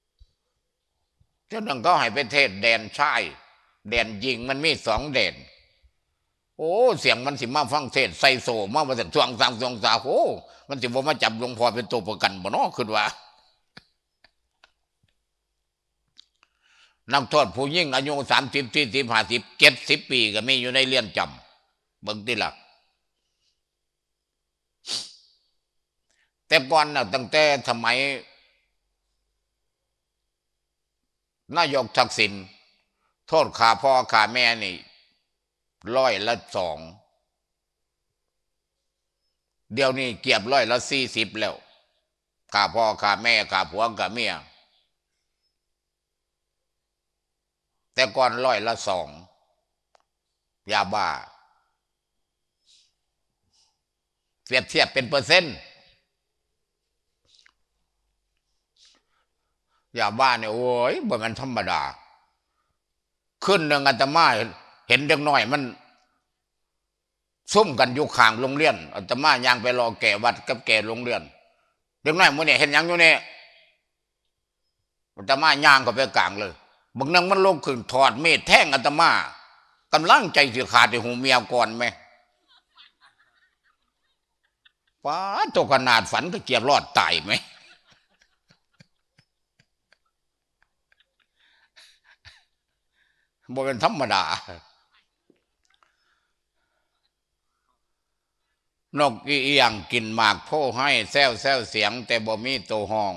ำจนนั่นก็ให้ไปเทศ แดนชายแดนยิงมันมีสองแดน โอ้ เสียงมันสิมาฟังเทศไซโซมาประเสริฐสวงสางสวงสาโอ้ มันสิบอมาจับหลวงพ่อเป็นตัวประกันบ่นอขึ้นว่านักโทษผู้ยิ่งอายุสามสิบสี่สิบห้าสิบเจ็ดสิบปีก็มีอยู่ในเลี้ยนจำบางทีหลักแต่ก่อนนะตั้งแต่สมัยนายกทักษิณโทษขาพ่อขาแม่นี่ ร้อยละสอง เดี๋ยวนี้เกียบร้อยละสี่สิบแล้วขาพ่อขาแม่ขาผัวขาเมียแต่ก่อนร้อยละสองยาบ้าเปรียบเทียบเป็นเปอร์เซ็นต์อย่าบ้าเนี่ยโอ้ยบ่มันธรรมดา ขึ้นเนึ่งอาตมา เห็นเด็กน้อยมันซุ่มกันอยู่ข้างโรงเรียนอาตมายางไปรอแก่วัดกับแก่โรงเรียนเด็กน้อยมันเนี่ยเห็นยังอยู่เนี่ยอาตมายางก็ไปกลางเลยบางนังมันลงขึ้นถอดเม็ดแท่งอาตมากำลังใจสิขาดที่หูเมียก่อนไหมป้าตักขนาดฝันก็เกียบรอดตายไหมบ่เป็นธรรมดา นกอีเอียงกินหมากโพให้แซวแซวเสียงแต่บ่มีตัวห้อง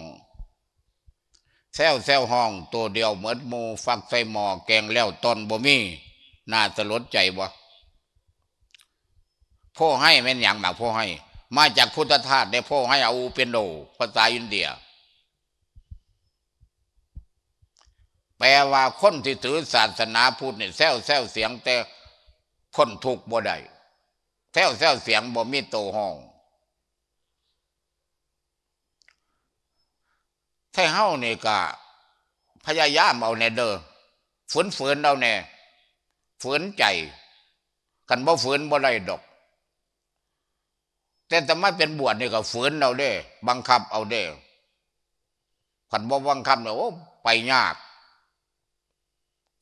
แซวแซวห้องตัวเดียวเหมือนมูฟักใส่หมอแกงแล้วตอนบ่มีน่าสลดใจบ่พ่อให้แม่นอย่างหมากพ่อให้มาจากพุทธทาสได้พ่อให้เอาเป็นโดภาษาอินเดีย แปลว่าคนที่ถือศาสนาพุทธเนี่ยแซวแซวเสียงแต่คนถูกบ่ได้แซวแซวเสียงบ่มีโตห้อง ถ้าเฮานี่กะพยายามเอาแน่เด้อฝืนฝืนเอาแน่ ฝืนใจ กันบ่ฝืนบ่ได้ดอกแต่ทำไมเป็นบวชนี่ก็ฝืนเอาเด้บังคับเอาเด้ขันบกบังคับเนี่ยโอ้ไปยาก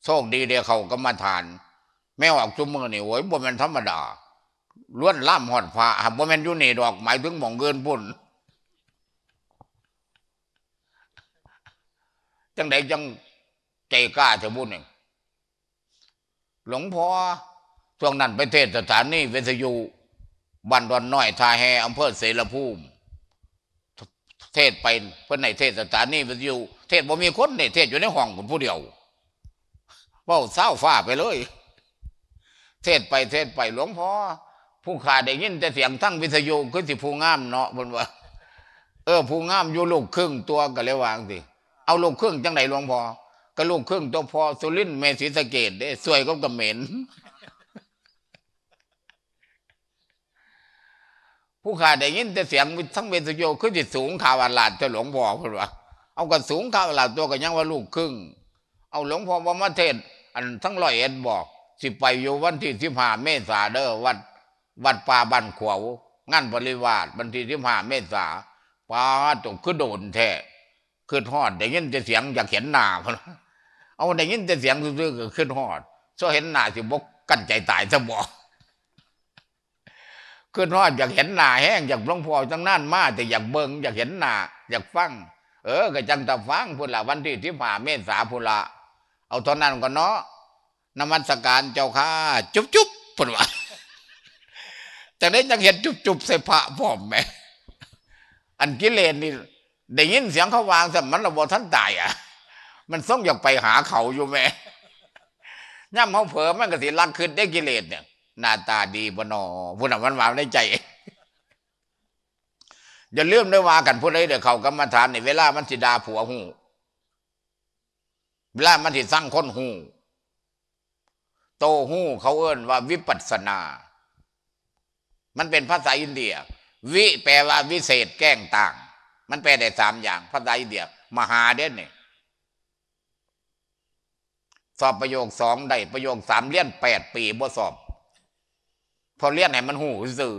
โชคดีเดียเขาก็มาทาน แม่ออกจุมมือนี่โอ้ยบ่เป็นธรรมดาล้วนล่ามหอดผ้าบ่เป็นยุนี่ดอก หมายถึงหมองเงินบุญจังใดจังใจกล้าจะบุญเองหลวงพ่อช่วงนั้นไปเทศสถานนี่เวทยุบ้านดอนน้อยทาแฮอำเภอเสรภูมิเทศไปเพื่อนในเทศสถานีวิทยุเทศบ่มีคนในเทศอยู่ในห้องคนผู้เดียวเป้าเศร้าฝ้าไปเลย เทศไปเทศไปหลวงพ่อผู้ขาได้ยินแต่เสียงทั้งวิทยุคือสิผู้งามเนาะบนว่า เออผู้งามอยู่ลูกครึ่งตัวก็เลยวางสิ เอาลูกครึ่งจังไหนหลวงพ่อก็ลูกครึ่งตัวพอสุรินเมสีสเกตเด้สวยก็กระเหม็นผู้ขาได้ยินแต่เสียงทั้งเวทโยขึ้นจิตสูงข่าวนลาดจะหลวงพ่อพูดว่าเอากระสูงข่าวนลาดตัวก็ยังว่าลูกครึ่งเอาหลวงพ่อว่ามาเทศอันทั้งร้อยเอ็ดบอก สิไปอยู่วันที่สิบห้าเมษาเด้อวัดวัดป่าบ้านขวาวงานบริวารวันที่สิบห้าเมษาป้าตกขึ้นโดนแท้ขึ้นหอดได้ยินแต่เสียงอยากเห็นหน้าพเอาได้ยินแต่เสียงซื่อๆก็ขึ้นหอดโซเห็นหน้าสิบกกันใจตายจะบอกขึ้นฮอดอยากเห็นหน้าแห้งอยากหลวงพ่อจังนั่นมาแต่อยากเบิ่งอยากเห็นหน้าอยากฟัง เออก็จังตะฟังพุ่นละวันที่ที่ผ่าเมษาพุ่นละเอาตอนนั้นก็เนาะนมัสการเจ้าค่ะจุบจุบพุ่นละแต่ได้ยังเห็นจุบจุบใส่พระพมไแม่อันกิเลนนี่ได้ยินเสียงเขาวางแต่มันระบบท่านตายอ่ะมันส่งอยากไปหาเขาอยู่แม่ย่ำเขาเผลอมันก็สิรักขึ้นได้กิเลนเนี่ยหน้าตาดีบนอพู้นั้นมันาในใจ อย่าลืมด้วยว่ากันพูดเลยเดี๋ยวเขากรรมฐานในเวลามันสิดาผัวหูเวลามันสิสร้างคนหู โตหูเขาเอิ้นว่าวิปัสนา มันเป็นภาษาอินเดีย วิแปลว่าวิเศษแก้งต่าง มันแปลได้สามอย่างภาษาอินเดียมหาเด่นเนี่ยสอบประโยคสองได้ประโยคสามเลี่ยนแปดปีบ่สอบพอเรียกไหนมันหูสื่อ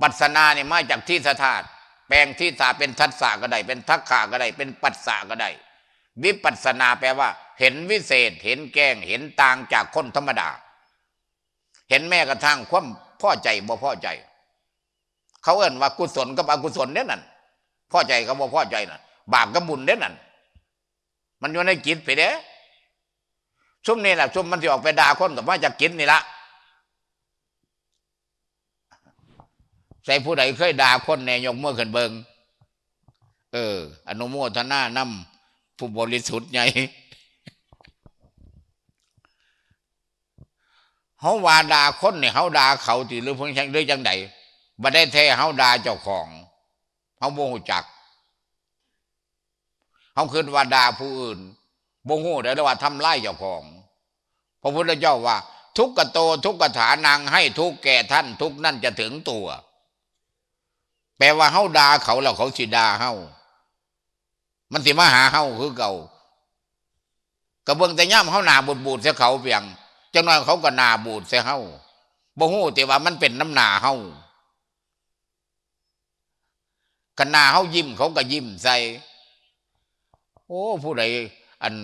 ปัสนาเนี่ยมาจากที่สถานแปลงที่สาเป็นทัศสาก็ได้ เป็นทักขาก็ได้ เป็นปัสสาก็ได้ วิปัสนาแปลว่า เห็นวิเศษ เห็นแกงเห็นต่างจากคนธรรมดา เห็นแม่กระทั่งความพ่อใจบ่พ่อใจ เขาเอ่นว่ากุศลกับอกุศลเนี่ยนั่นพ่อใจกับบ่พ่อใจนั่นบาปกับบุญเนี่ยนั่นมันอยู่ในจิตไปเด้ซุ่มนี่แหละซุ่มมันจะออกไปด่าคนแต่ว่าจะกินนี่ละใส่ผู้ใดเคยด่าคนแน่ยกมือขึ้นเบิงเอออนุโมทนานำผู้บริสุทธิ์ไงเขาว่าด่าคนเนี่ย เขาด่าเขาตีหรือเพิ่งชังหรือจังใดบ่ได้แท้เขาด่าเจ้าของ เขาโมโหจัก เขาคืนว่าด่าผู้อื่นบ่งหูแต่ว่าทำไล่เจ้าของ พระพุทธเจ้าว่า ทุกขโตทุกขฐานางให้ทุกแก่ท่านทุกนั่นจะถึงตัว แปลว่าเฮาด่าเขาแล้วเขาสิด่าเฮา มันสิมาหาเฮาคือเก่ากระเบื้องแต่ย่ำเฮาหนาบูดบูดเสียเขาเพียงจังน้อยเขาก็หนาบูดเสียเฮาบ่หูแต่ว่ามันเป็นน้ำหนาเฮาขนาเฮายิ้มเขาก็ยิ้มใส่โอ้ผู้ใดอัน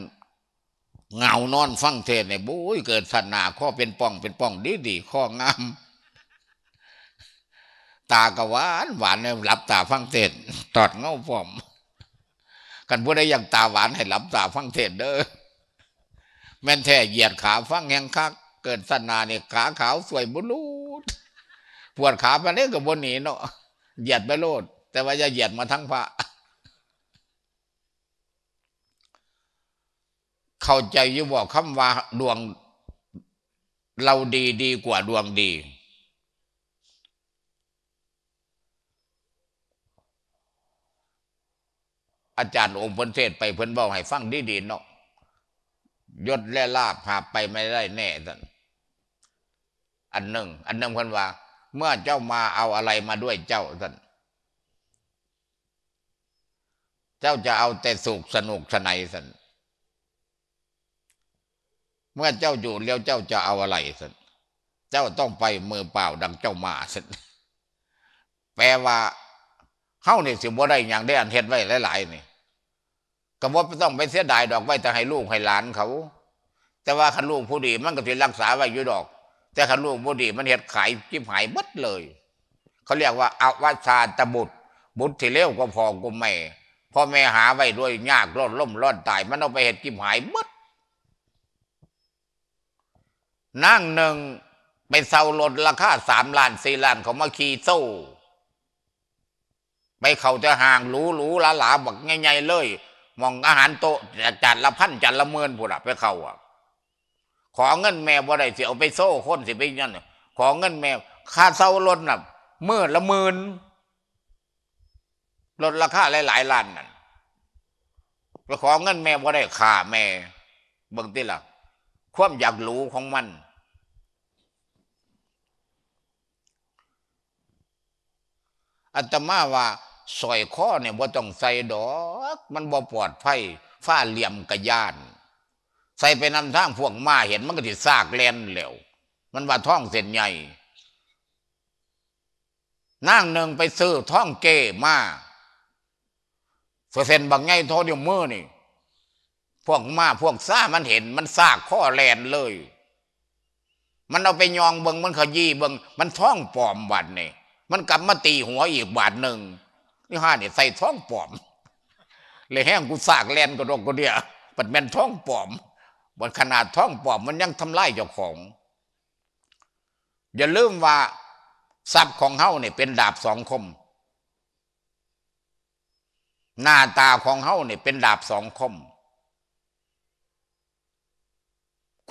เงานอนฟังเทศเนี่ยบุ้ยเกิดสันนาข้อเป็นป่องเป็นป่องดีดีข้องามตากะหวานหวานเนี่ยหลับตาฟังเทศตอดเงาฟอมกันผู้ใดอยากตาหวานให้หลับตาฟังเทศเด้อแม่นแท้เหยียดขาฟังแหงคัก เกิดสันนาเนี่ยขาขาวสวยบุลูด ปวดขาไปเนี่ยกับบนหนีเนาะเหยียดไปโลด แต่ว่าจะเหยียดมาทั้งพระเข้าใจยู่บอกคำว่าดวงเราดีดีกว่าดวงดี อาจารย์องค์เพิ่นเทศไปเพิ่นบอกให้ฟังดีดีเนาะยศและลาภหาไปไม่ได้แน่สันอันหนึ่งอันหนึ่งเพิ่นว่า เมื่อเจ้ามาเอาอะไรมาด้วยเจ้าสันเจ้าจะเอาแต่สุข สนุกสนัยสันเมื่อเจ้าอยู่แล้วเจ้าจะเอาอะไรสิเจ้าต้องไปมือเปล่าดังเจ้ามาสิแปลว่าเฮ้านี่สิบ่ได้อย่างได้อันเฮ็ดไว้หลายๆนี่ก็บ่ต้องไปเสียดายดอก ไว้แต่ให้ลูกให้หลานเขา แต่ว่าคันลูกผู้ดีมันก็สิรักษาไว้อยู่ดอก แต่คันลูกผู้ดีมันเฮ็ดขายจิมหายบัดเลย เขาเรียกว่าอวชาตบุตร บุตรที่เลี้ยวก็พอกูแม่ พ่อแม่หาไว้ด้วยยากร่อนล่มร่อนตายมันเอาไปเห็ดกิมหายบัดนั่งหนึ่งไปเซารถราคาสามล้านสี่ล้านเขามาขี่โซ่ไปเขาจะห่างหรูหรูหลาหลาบอกง่ายๆเลยมองอาหารโต๊ะจัดละพันจัดละเมินผุดะไปเขาอะขอเงินแม่บ่ได้สิเอาไปโซ่คนสิไปยันขอเงินแม่ค่าเซารถน่ะเมื่อละเมินลดราคาหลายหลายล้านนั่นไปขอเงินแม่บ่ได้ข่าแม่เบิ่งติล่ะ ความอยากรู้ของมันอัตมาว่าสอยข้อเนี่ยบ่ต้องใส่ดอก มันบ่ปลอดภัยฝ้าเหลี่ยมกระยาน ใส่ไปนำทางพวกมา เห็นมันก็ถิดซากแลนเหลวมันว่าท้องเส้นใหญ่นั่งหนึ่งไปซื้อท้องเกมาเส้นบางไงโทเดียวมือนี่พวกมาพวกซ่ามันเห็น มันซากข้อแลนเลย มันเอาไปยองเบิงมันขยี้เบิงมันท้องปลอมวันนี่มันกลับมาตีหัวอีกบาทหนึ่งนี่ห้าเนี่ยใส่ท้องปอมเลยแห้งกูสากแลนกระดกกระเดียปัดแมนท้องปอมบนขนาดท้องปอมมันยังทำลายเจ้าของ อย่าลืมว่าทรัพย์ของเฮาเนี่ยเป็นดาบสองคม หน้าตาของเฮาเนี่ยเป็นดาบสองคม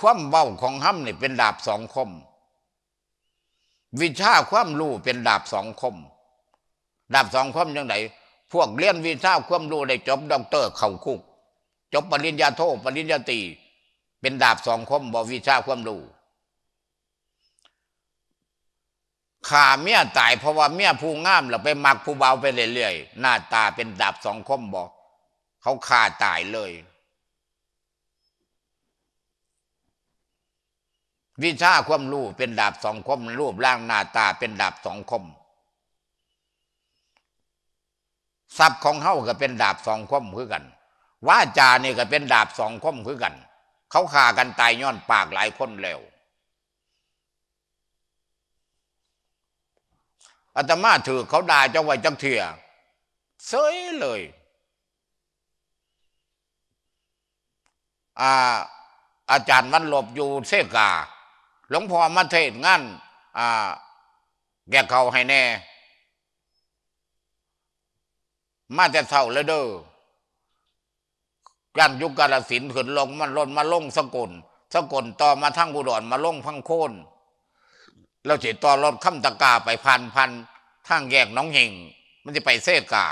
ความเบ้าของห้ำเนี่ยเป็นดาบสองคมวิชาความรู้เป็นดาบสองคม ดาบสองคมยังไงพวกเรียนวิชาความรู้ได้จบด็อกเตอร์เข่าคุกจบปริญญาโทปริญญาตรีเป็นดาบสองคมบอกวิชาความรู้ข่าเมียตายเพราะว่าเมียผู้งามเราไปมักผู้เบาไปเรื่อยๆ หน้าตาเป็นดาบสองคมบอกเขาข่าตายเลยวิชาความรู้เป็นดาบสองคมรูปร่างหน้าตาเป็นดาบสองคม ทรัพย์ของเขาก็เป็นดาบสองคมคือกัน ว่าจานี่ก็เป็นดาบสองคมคือกัน เขาฆ่ากันตายย้อนปากหลายคนแล้วอาตมาถือเขาด่าเจ้าไว้จังเถียเสยเลยอาอาจารย์วันหลบอยู่เซกาหลวงพ่อมาเทศงานอ่าแกเขาให้แน่ มาจะเท่าแล้วเด้อก่านยุคกาลสินขึ้นลงมันลนมาลงสกุลสกุลต่อมาทั้งบุดรมาลงพังโคนเราจิตต่อรถข้ามตะกาไปพันพันทางแยกน้องเหิงมันจะไปเสกา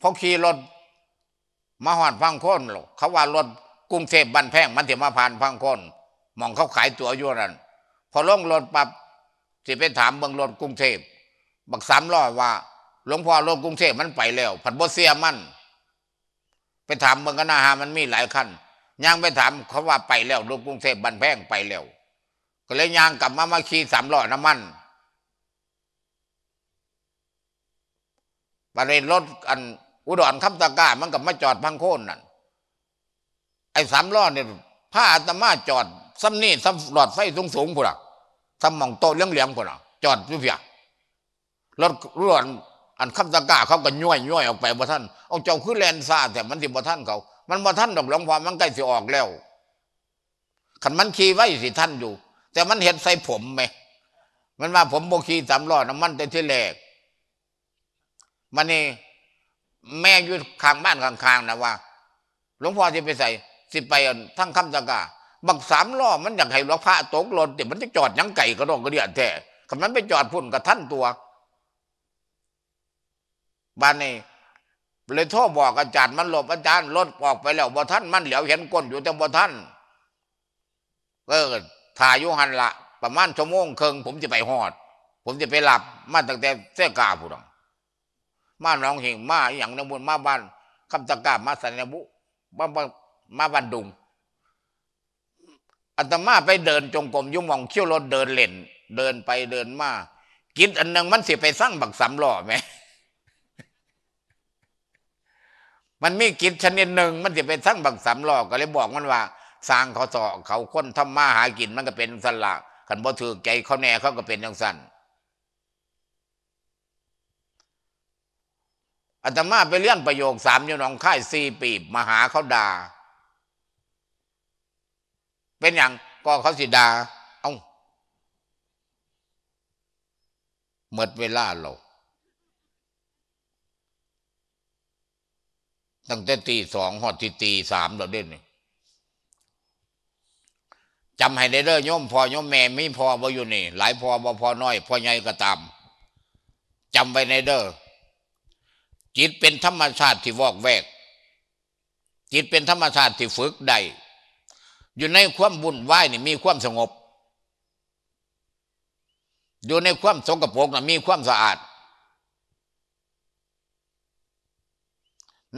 พอขี่รถมาหอดพังโคนเขาว่ารถกรุงเทพบันแพงมันจะมาผ่านพังโคนมองเขาขายตัวอยู่นั่นพอลงรถปับสิไปถามเบิ่งรถกรุงเทพบักสามร้อดว่าหลวงพ่อรถกรุงเทพมันไปแล้วผัดบเสียมัน ไปถามเบิงก็นาหามันมีหลายขั้นย่างไปถาม เขาว่าไปแล้วรถกรุงเทพบันแพงไปแล้วก็เลยย่างกลับมามาขี่สามร้อดน้ำมันประเด็นรถอันอุดรคำตะกามันกับมาจอดพังโค่นนั่นไอ้สามล้อเนี่ยผ้าอาตมาจอดสำนี่ซำหลอดไฟสูงสูงพู่อะสำมองโตเลี้ยงเลี้ยงพู่อะจอดทุ่ยเ่ียรถรถอันขับตะกาเขาก็ย่อยย่อยออกไปบ่ท่านเอาเจ้าคือแลนซาแต่มันสิบ่ท่านเขา มันบ่ท่านดอกหลวงพ่อมันใกล้สิออกแล้วขันมันขี่ไว้สิท่านอยู่ แต่มันเห็นใส่ผมไหม มันมาผมโบขี่สามล้อน้ำมันแต่ที่แรกมันนี่แม่อยู่ข้างบ้านข้างๆนะว่า หลวงพ่อจะไปใส่สิไปทั้งคำตะกาบักสามล้อมันอยากให้หลวงพระตกหล่นแต่มันจะจอดยังไก่กระดองกระเดียแท้คำนั้นไปจอดพุ่นกับท่านตัว บ้านนี้เลยท่อบอกอาจารย์มันหลบอาจารย์รถออกไปแล้วบ่ท่านมันเหลียวเห็นก้นอยู่แต่บ่ท่านก็ถ่ายยุหันละประมาณชั่วโมงเคิงผมจะไปหอด ผมจะไปหลับมาตั้งแต่เส้กาผู้ดังมาหนองเหงมาอย่างนบุญมาบ้านคำตะกามาสันนบุมาบ้านมาบ้านดุงอาตมาไปเดินจงกรมยุ่งมองเขี้ยวรถ เดินเล่น เดินไปเดินมากินอันนึงมันเสียไปสร้างบักสำล่อไหมมันมีกินชนิดหนึ่งมันเสียไปสร้างบักสำล่อก็เลยบอกมันว่า สร้างเขาต่อเขาค้นทำมาหากินมันก็เป็นสลกขันบ่ถือใจเขาแน่เขาก็เป็นอย่างสั้นอาตมาไปเลี้ยนประโยคสามอยู่หนองค่ายสี่ปีบมาหาเขาด่าเป็นอย่างก็เขาสิดา เอา้าหมดเวลาเราตั้งแต่ตีสองหอดที่ตีสามเราเด่นจำให้ได้เด้อย่อมพอย่อมแม่ไม่พอบ่อยู่นี่ หลายพอบ่พอน้อย พอใหญ่ก็ตามจำไว้ในเด้อจิตเป็นธรรมชาติที่วอกแวก จิตเป็นธรรมชาติที่ฝึกได้อยู่ในความวุ่นวายนี่มีความสงบ อยู่ในความสกปรกนะมีความสะอาด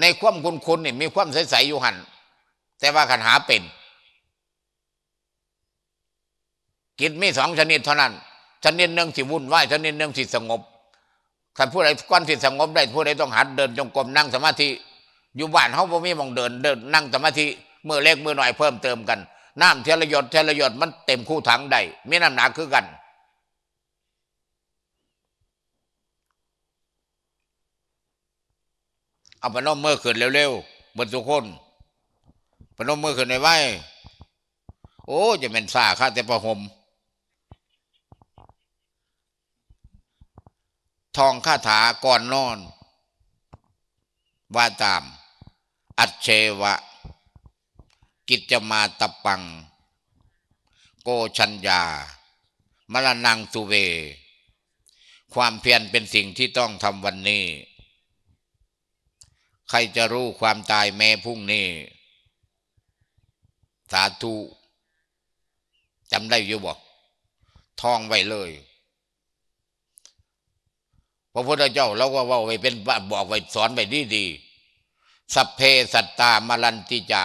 ในความคุณคุณนี่มีความใสๆอยู่หัน แต่ว่าขันหาเป็นกิจมีสองชนิดเท่านั้น ชนิดหนึ่งสีวุ่นวายชนิดหนึ่งสีสงบขันผู้ใดก้อนสีสงบ ได้ผู้ใดต้องหัดเดิน จงกรมนั่งสมาธิอยู่บ้านเขาบ่มีมองเดินเดินนั่งสมาธิมื่อเล็กเมื่อหน่อยเพิ่มเติมกัน น้ำเทลยดเทลยดมันเต็มคู่ถังได้มีน้ำหนักคือกัน เอาพนมเมื่อขึ้นเร็วๆบดสุคนพนมเมื่อขึ้นในไหวโอ้จะเป็นสาข้าแต่ประหมทองคาถาก่อนนอน ว่าตาม อัจเชวะกิจจมาตปัง โกชัญญามรณังสุเว ความเพียรเป็นสิ่งที่ต้องทำวันนี้ ใครจะรู้ความตายแม้พรุ่งนี้ สาธุจำได้อยู่บ่ท่องไว้เลย พระพุทธเจ้าเราก็ว่าไว้เป็นบอกไว้สอนไว้ดีดีสัพเพสัตตามรันติจะ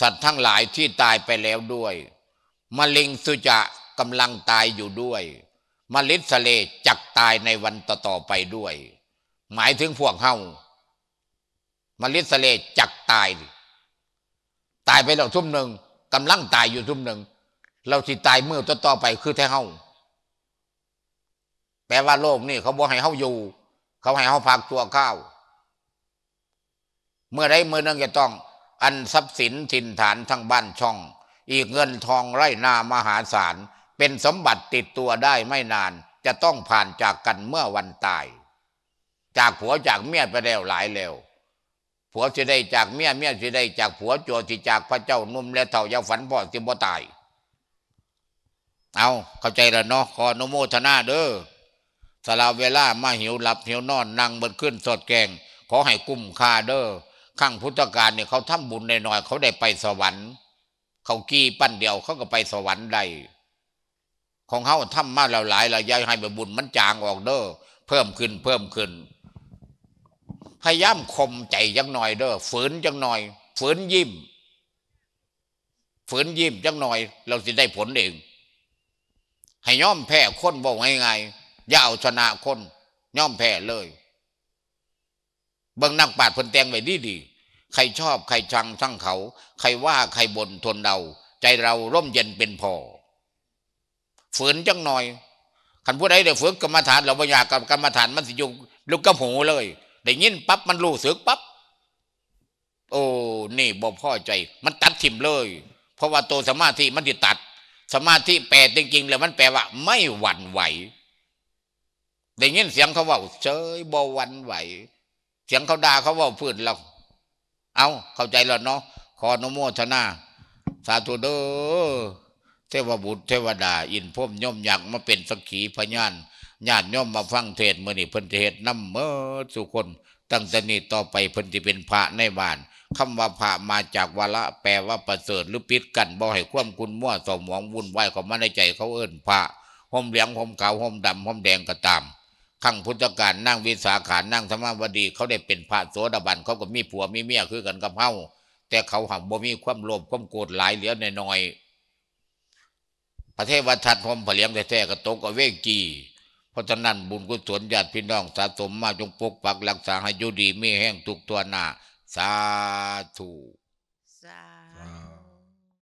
สัตว์ทั้งหลายที่ตายไปแล้วด้วย มะิรงสุจะกำลังตายอยู่ด้วยมะลิสเลจักตายในวันต่อตไปด้วย หมายถึงพวกเฮามะลิสเลจักตาย ตายไปแล้วทุ่มหนึ่งกำลังตายอยู่ทุ่มหนึ่งเราสิตายเมื่อต่อตไปคือแท้เฮาแปลว่าโลกนี่เขาบอกให้เฮาอยู่ เขาให้เฮาพักตัวข้าวเมื่อไรเมื่อนึงจะต้องอันทรัพย์สินถิ่นฐานทั้งบ้านช่อง อีกเงินทองไร่นามหาศาล เป็นสมบัติติดตัวได้ไม่นานจะต้องผ่านจากกันเมื่อวันตาย จากผัวจากเมียไปแล้วหลายเล้ว ผัวสิได้จากเมียเมียสิได้จากผัวโจสิจากพระเจ้านุ่ม และเท่ายาฝันพ่อสิบ่ตาย เอาเข้าใจแล้วเนาะขอนโมทนาเด้อสลาเวลามาหิวหลับหิวนอนนั่งบนขึ้นสดแกง ขอให้กุ้มคาเด้อข้างพุทธกาลเนี่ยเขาทำบุญในน้อยเขาได้ไปสวรรค์ เขากี้ปั้นเดียวเขาก็ไปสวรรค์ได้ของเขาทำมาแล้วหลายระยะให้ไปบุญมันจางออกเด้อเพิ่มขึ้นเพิ่มขึ้นพยายามข่มใจจังหน่อยเด้อฝืนจังหน่อย ฝืนยิ้มฝืนยิ้มจังหน่อย เราสิได้ผลเองให้ย่อมแพ้คนบอกง่ายๆอย่าเอาชนะคนย่อมแพ้เลยบางนักปราชญ์พันแตงไว้ดีดี ใครชอบใครชังทั้งเขา ใครว่าใครบ่นทนเรา ใจเราร่มเย็นเป็นพอ ฝืนจังหน่อยขันผู้ใดได้ฝึกกรรมฐานเราบญญยาิกับกรรมฐานมันสิยุลุกกระหูเลยได้ยินปั๊บ มันรู้สึกปั๊บ โอ้ นี่บอกพ่อใจ มันตัดทิมเลย เพราะว่าตัวสมาธิ มันติดตัดสมาธิแปลจริงๆแล้วมันแปลว่า ไม่หวั่นไหวได้ยินเสียงเขาว่าเฉยบ่หวั่นไหวเสียงเขาด่าเขาว่าพืชเราเอาเข้าใจแล้วเนาะขอนโมทนา สาธุเด้อ เทวบุตรเทวดา อินพ่มย่อมอยากมาเป็นสักขีพยาน ญาติย่อมมาฟังเทศเมื่อนี่เพิ่นเทศน้ำเมื่อสุคนตั้งแต่นี้ต่อไปเพิ่นจะเป็นพระในบ้านคำว่าพระมาจากวาละ แปลว่าประเสริฐหรือปิดกันบ่ให้คว่มคุณมั่วสมองวุ่นวายของมาในใจเขาเอิ้นพระห่อมเหลียงห่อมขาวห่อมดำห่อมแดงก็ตามขั้งพุทธกาลนั่งวิสาขานั่งธรรมวดีเขาได้เป็นพระโสดาบัน เขาก็มีผัวมีเมียคือกันกับเฮาแต่เขาหักบ่มีความโลภความโกรธหลายเหลือในน้อย พระเทวทัตพรมผลียงแท้ๆก็ตกอเวกจีเพราะฉะนั้น บุญกุศลญาติพี่น้องสะสมมาจงปกปักรักษาให้อยู่ดีไม่แห้งทุกตัวหน้าสาธุ